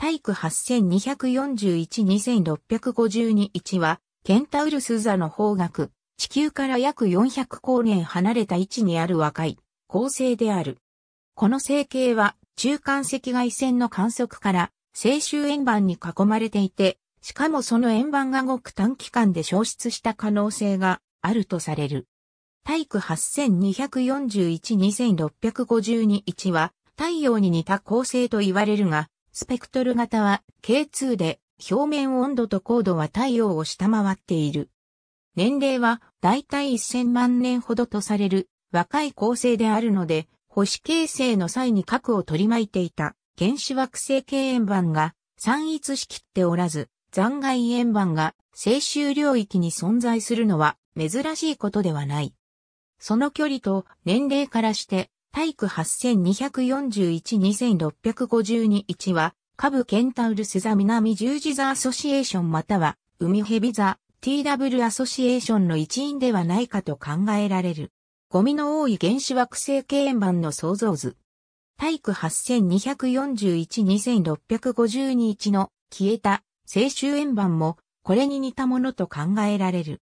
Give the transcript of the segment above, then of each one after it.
体育8241-2652-1は、ケンタウルス座の方角、地球から約400光年離れた位置にある若い、恒星である。この星系は、中間赤外線の観測から、青州円盤に囲まれていて、しかもその円盤がごく短期間で消失した可能性があるとされる。体育8241-2652-1は、太陽に似た恒星と言われるが、スペクトル型は K2 で表面温度と高度は太陽を下回っている。年齢はだいたい1000万年ほどとされる若い恒星であるので、星形成の際に核を取り巻いていた原子惑星系円盤が散逸しきっておらず、残骸円盤が静周領域に存在するのは珍しいことではない。その距離と年齢からして、体育8241-2652-1は下部ケンタウルス座南十字座アソシエーションまたは海蛇座 TW アソシエーションの一員ではないかと考えられる。ゴミの多い原子惑星系円盤の創造図。体育8241-2652-1の消えた青春円盤もこれに似たものと考えられる。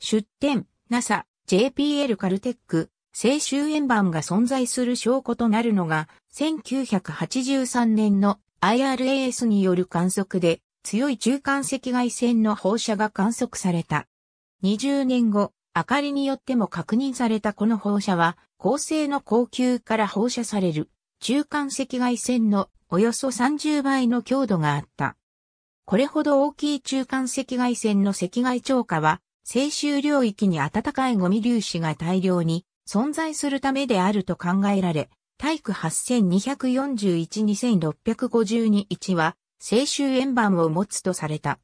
出展、NASA、JPL カルテック、青春円盤が存在する証拠となるのが1983年の IRAS による観測で強い中間赤外線の放射が観測された。20年後、明かりによっても確認されたこの放射は、恒星の光球から放射される中間赤外線のおよそ30倍の強度があった。これほど大きい中間赤外線の赤外超過は、静州領域に暖かいゴミ粒子が大量に存在するためであると考えられ、体育8241-2652-1は、青州円盤を持つとされた。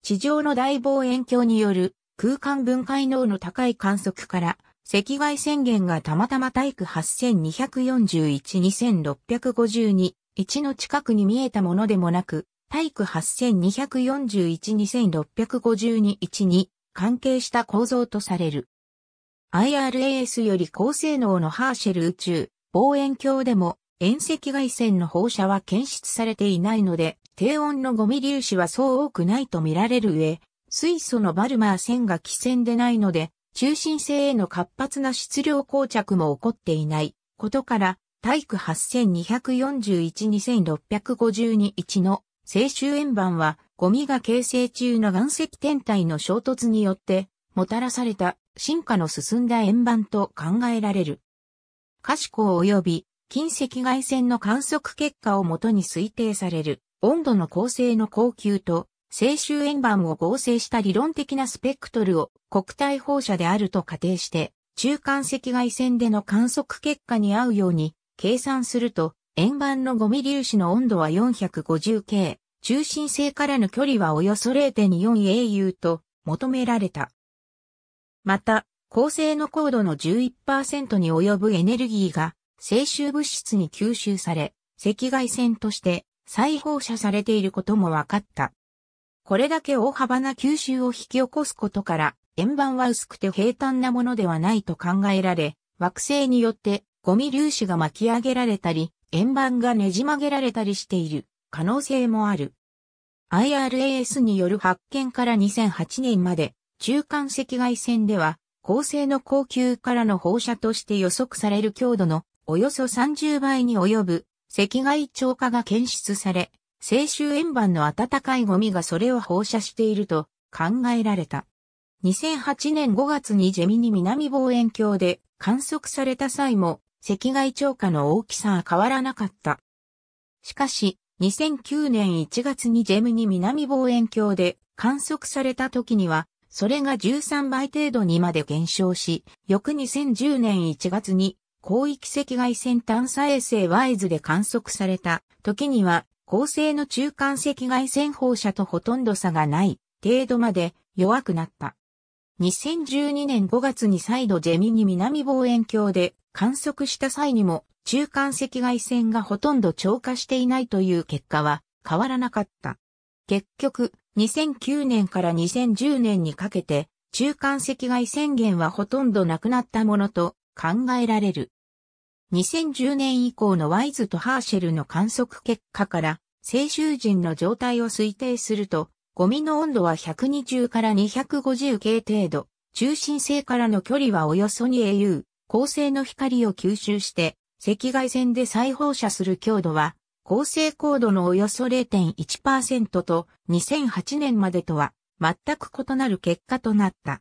地上の大望遠鏡による空間分解能の高い観測から、赤外線源がたまたま体育8241-2652-1の近くに見えたものでもなく、体育8241-2652-1に関係した構造とされる。IRAS より高性能のハーシェル宇宙望遠鏡でも遠赤外線の放射は検出されていないので、低温のゴミ粒子はそう多くないと見られる上、水素のバルマー線が汽線でないので、中心性への活発な質量膠着も起こっていないことから、体育8241-2652-1の青州円盤は、ゴミが形成中の岩石天体の衝突によって、もたらされた進化の進んだ円盤と考えられる。可視光及び近赤外線の観測結果をもとに推定される温度の構成の高級と静周円盤を合成した理論的なスペクトルを国体放射であると仮定して中間赤外線での観測結果に合うように計算すると円盤のゴミ粒子の温度は 450K、中心性からの距離はおよそ 0.4au と求められた。また、構成の高度の11%に及ぶエネルギーが静臭物質に吸収され、赤外線として再放射されていることも分かった。これだけ大幅な吸収を引き起こすことから、円盤は薄くて平坦なものではないと考えられ、惑星によってゴミ粒子が巻き上げられたり、円盤がねじ曲げられたりしている可能性もある。IRAS による発見から2008年まで、中間赤外線では恒星の高級からの放射として予測される強度のおよそ30倍に及ぶ赤外超過が検出され、青州円盤の暖かいゴミがそれを放射していると考えられた。2008年5月にジェミニ南望遠鏡で観測された際も赤外超過の大きさは変わらなかった。しかし、2009年1月にジェミニ南望遠鏡で観測された時にはそれが13倍程度にまで減少し、翌2010年1月に広域赤外線探査衛星ワイズで観測された時には、恒星の中間赤外線放射とほとんど差がない程度まで弱くなった。2012年5月に再度ジェミニ南望遠鏡で観測した際にも中間赤外線がほとんど超過していないという結果は変わらなかった。結局、2009年から2010年にかけて、中間赤外宣言はほとんどなくなったものと考えられる。2010年以降のワイズとハーシェルの観測結果から、青州人の状態を推定すると、ゴミの温度は120から250系程度、中心性からの距離はおよそ 2au、恒星の光を吸収して、赤外線で再放射する強度は構成高度のおよそ0.1%と2008年までとは全く異なる結果となった。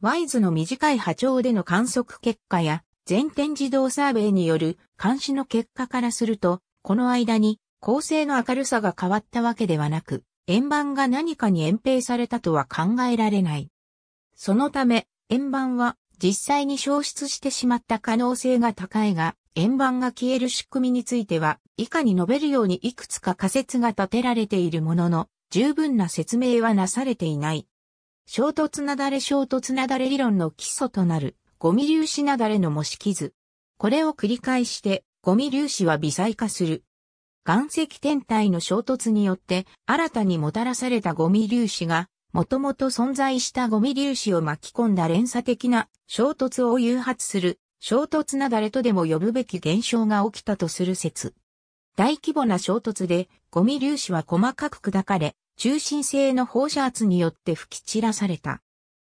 ワイズの短い波長での観測結果や全天自動サーベイによる監視の結果からすると、この間に構成の明るさが変わったわけではなく、円盤が何かに延平されたとは考えられない。そのため、円盤は実際に消失してしまった可能性が高いが、円盤が消える仕組みについては、以下に述べるようにいくつか仮説が立てられているものの、十分な説明はなされていない。衝突なだれ衝突なだれ理論の基礎となる、ゴミ粒子なだれの模式図。これを繰り返して、ゴミ粒子は微細化する。岩石天体の衝突によって新たにもたらされたゴミ粒子が、もともと存在したゴミ粒子を巻き込んだ連鎖的な衝突を誘発する衝突なだれとでも呼ぶべき現象が起きたとする説。大規模な衝突で、ゴミ粒子は細かく砕かれ、中心性の放射圧によって吹き散らされた。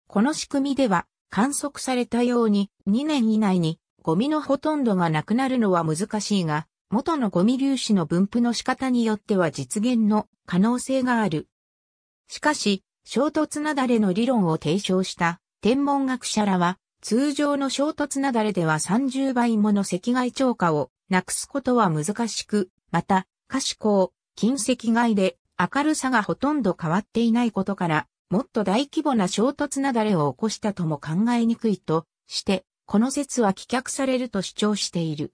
この仕組みでは、観測されたように、2年以内に、ゴミのほとんどがなくなるのは難しいが、元のゴミ粒子の分布の仕方によっては実現の可能性がある。しかし、衝突なだれの理論を提唱した天文学者らは、通常の衝突なだれでは30倍もの赤外超過をなくすことは難しく、また、可視光、近赤外で明るさがほとんど変わっていないことから、もっと大規模な衝突なだれを起こしたとも考えにくいとして、この説は棄却されると主張している。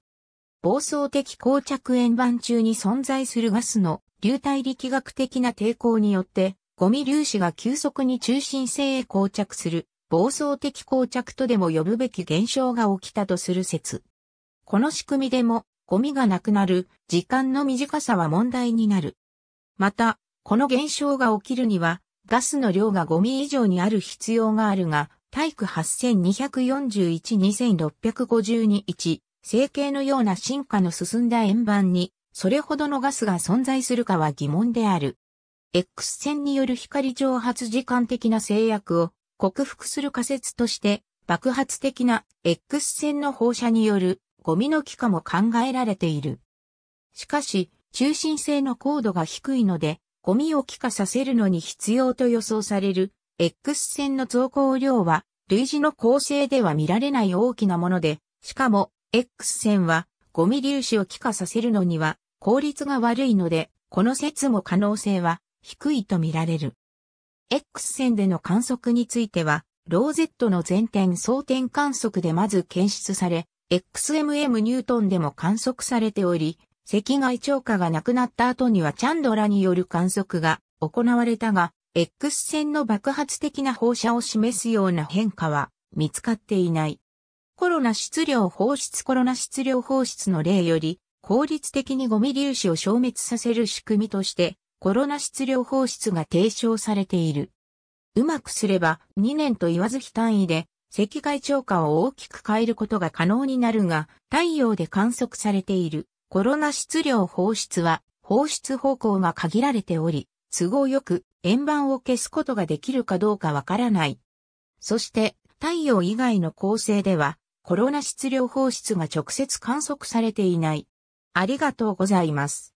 暴走的膠着円盤中に存在するガスの流体力学的な抵抗によって、ゴミ粒子が急速に中心性へ膠着する暴走的膠着とでも呼ぶべき現象が起きたとする説。この仕組みでも、ゴミがなくなる、時間の短さは問題になる。また、この現象が起きるには、ガスの量がゴミ以上にある必要があるが、体育8241-2652-1、成形のような進化の進んだ円盤に、それほどのガスが存在するかは疑問である。X 線による光蒸発時間的な制約を克服する仮説として、爆発的な X 線の放射によるゴミの気化も考えられている。しかし、中心性の高度が低いので、ゴミを気化させるのに必要と予想される X 線の増光量は、類似の構成では見られない大きなもので、しかも、X 線は、ゴミ粒子を気化させるのには、効率が悪いので、この説も可能性は低いと見られる。X 線での観測については、ローゼットの全点装点観測でまず検出され、XMM ニュートンでも観測されており、赤外超過がなくなった後にはチャンドラによる観測が行われたが、X 線の爆発的な放射を示すような変化は見つかっていない。コロナ質量放出コロナ質量放出の例より、効率的にゴミ粒子を消滅させる仕組みとして、コロナ質量放出が提唱されている。うまくすれば2年と言わず非単位で赤外超過を大きく変えることが可能になるが、太陽で観測されているコロナ質量放出は放出方向が限られており、都合よく円盤を消すことができるかどうかわからない。そして太陽以外の構成ではコロナ質量放出が直接観測されていない。ありがとうございます。